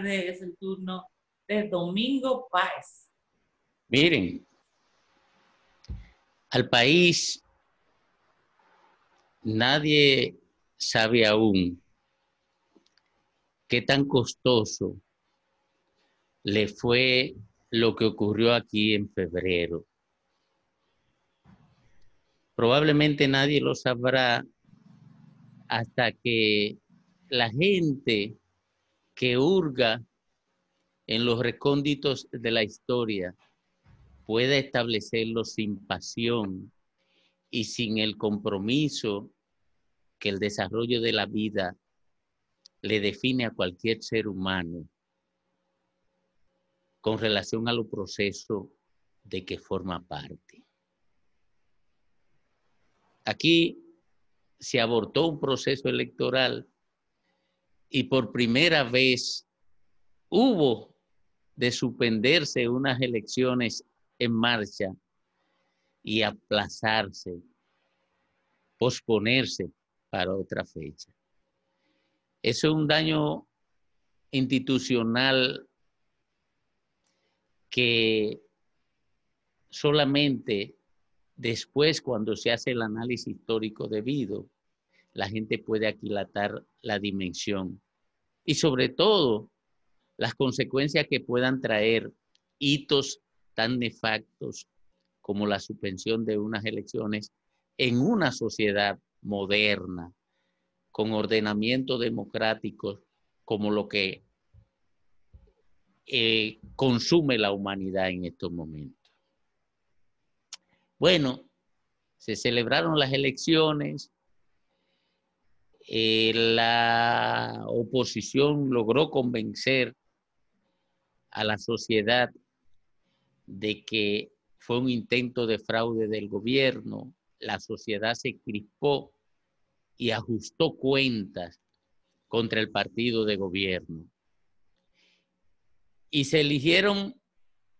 es el turno de Domingo Páez. Miren, al país nadie sabe aún qué tan costoso le fue lo que ocurrió aquí en febrero. Probablemente nadie lo sabrá hasta que la gente que hurga en los recónditos de la historia pueda establecerlo sin pasión y sin el compromiso que el desarrollo de la vida le define a cualquier ser humano con relación a los procesos de que forma parte. Aquí se abortó un proceso electoral y por primera vez hubo de suspenderse unas elecciones en marcha y aplazarse, posponerse para otra fecha. Eso es un daño institucional que solamente después, cuando se hace el análisis histórico debido, la gente puede aquilatar la dimensión y sobre todo las consecuencias que puedan traer hitos tan nefactos como la suspensión de unas elecciones en una sociedad moderna, con ordenamiento democrático como lo que eh, consume la humanidad en estos momentos. Bueno, se celebraron las elecciones, eh, la oposición logró convencer a la sociedad de que fue un intento de fraude del gobierno, la sociedad se crispó y ajustó cuentas contra el partido de gobierno. Y se eligieron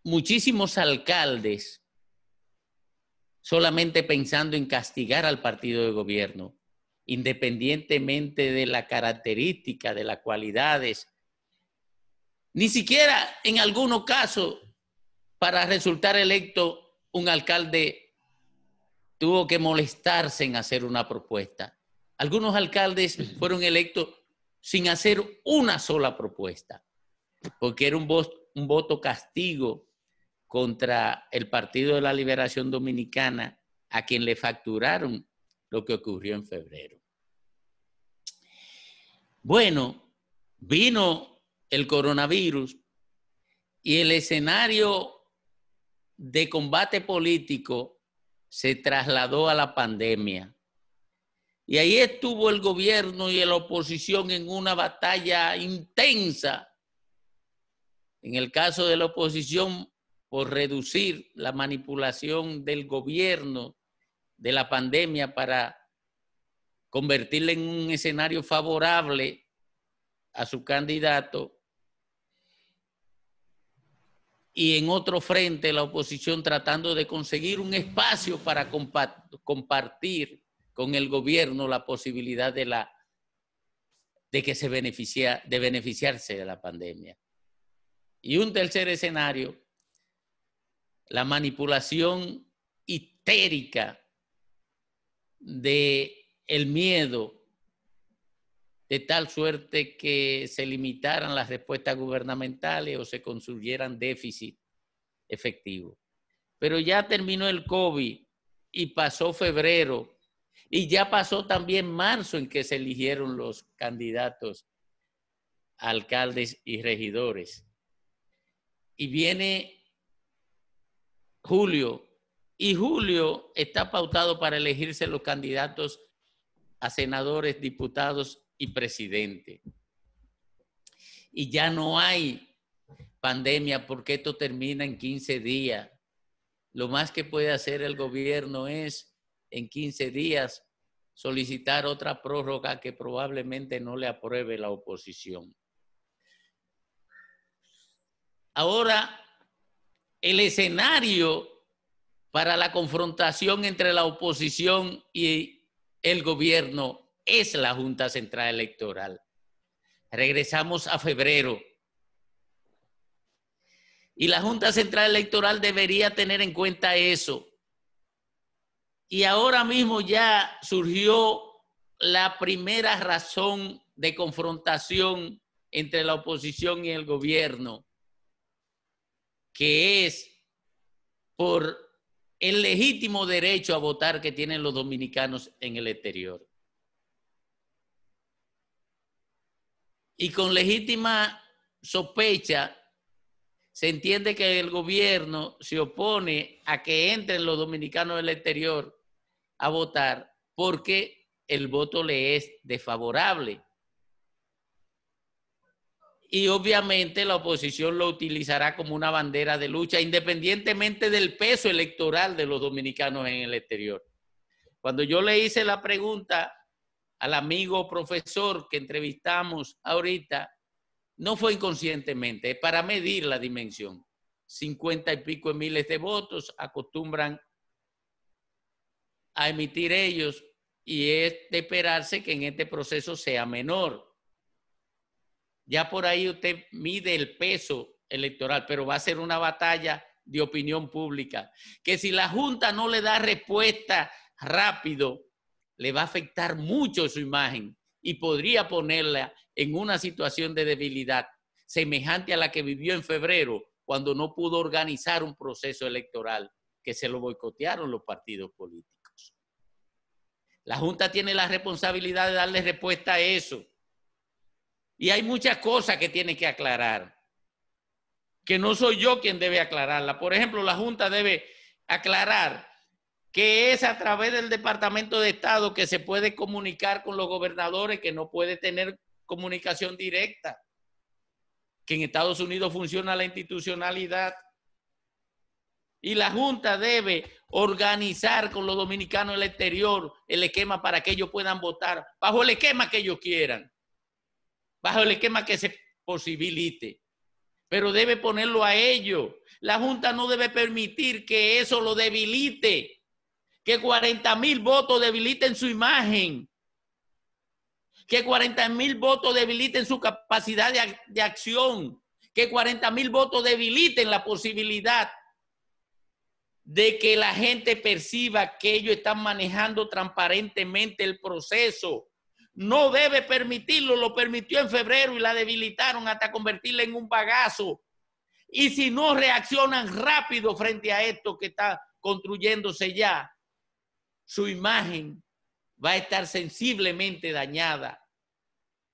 muchísimos alcaldes solamente pensando en castigar al partido de gobierno independientemente de la característica, de las cualidades. Ni siquiera en algunos casos, para resultar electo, un alcalde tuvo que molestarse en hacer una propuesta. Algunos alcaldes fueron electos sin hacer una sola propuesta, porque era un, un voto castigo contra el Partido de la Liberación Dominicana, a quien le facturaron lo que ocurrió en febrero. Bueno, vino el coronavirus y el escenario de combate político se trasladó a la pandemia. Y ahí estuvo el gobierno y la oposición en una batalla intensa. En el caso de la oposición, por reducir la manipulación del gobierno de la pandemia para convertirla en un escenario favorable a su candidato. Y en otro frente, la oposición tratando de conseguir un espacio para compartir con el gobierno la posibilidad de, la, de que se beneficia, de beneficiarse de la pandemia. Y un tercer escenario, la manipulación histérica de el miedo de tal suerte que se limitaran las respuestas gubernamentales o se construyeran déficit efectivo. Pero ya terminó el COVID y pasó febrero y ya pasó también marzo en que se eligieron los candidatos a alcaldes y regidores. Y viene julio y julio está pautado para elegirse los candidatos a senadores, diputados y presidente. Y ya no hay pandemia porque esto termina en 15 días. Lo más que puede hacer el gobierno es en 15 días solicitar otra prórroga que probablemente no le apruebe la oposición. Ahora, el escenario para la confrontación entre la oposición y el gobierno es la Junta Central Electoral. Regresamos a febrero. Y la Junta Central Electoral debería tener en cuenta eso. Y ahora mismo ya surgió la primera razón de confrontación entre la oposición y el gobierno, que es por el legítimo derecho a votar que tienen los dominicanos en el exterior. Y con legítima sospecha se entiende que el gobierno se opone a que entren los dominicanos del exterior a votar porque el voto le es desfavorable y obviamente la oposición lo utilizará como una bandera de lucha, independientemente del peso electoral de los dominicanos en el exterior. Cuando yo le hice la pregunta al amigo profesor que entrevistamos ahorita, no fue inconscientemente, es para medir la dimensión. Cincuenta y pico de miles de votos acostumbran a emitir ellos y es de esperarse que en este proceso sea menor. Ya por ahí usted mide el peso electoral, pero va a ser una batalla de opinión pública, que si la Junta no le da respuesta rápido, le va a afectar mucho su imagen y podría ponerla en una situación de debilidad semejante a la que vivió en febrero, cuando no pudo organizar un proceso electoral que se lo boicotearon los partidos políticos. La Junta tiene la responsabilidad de darle respuesta a eso. Y hay muchas cosas que tiene que aclarar, que no soy yo quien debe aclararla. Por ejemplo, la Junta debe aclarar que es a través del Departamento de Estado que se puede comunicar con los gobernadores, que no puede tener comunicación directa, que en Estados Unidos funciona la institucionalidad. Y la Junta debe organizar con los dominicanos el exterior el esquema para que ellos puedan votar bajo el esquema que ellos quieran bajo el esquema que se posibilite. Pero debe ponerlo a ello. La Junta no debe permitir que eso lo debilite, que 40 mil votos debiliten su imagen, que 40 mil votos debiliten su capacidad de, de acción, que 40 mil votos debiliten la posibilidad de que la gente perciba que ellos están manejando transparentemente el proceso no debe permitirlo, lo permitió en febrero y la debilitaron hasta convertirla en un bagazo. Y si no reaccionan rápido frente a esto que está construyéndose ya, su imagen va a estar sensiblemente dañada.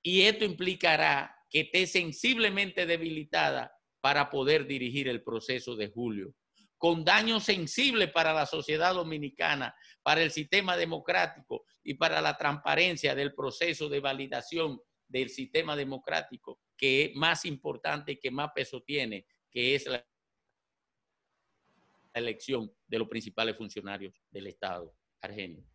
Y esto implicará que esté sensiblemente debilitada para poder dirigir el proceso de julio, con daño sensible para la sociedad dominicana, para el sistema democrático, y para la transparencia del proceso de validación del sistema democrático, que es más importante y que más peso tiene, que es la elección de los principales funcionarios del Estado argentino.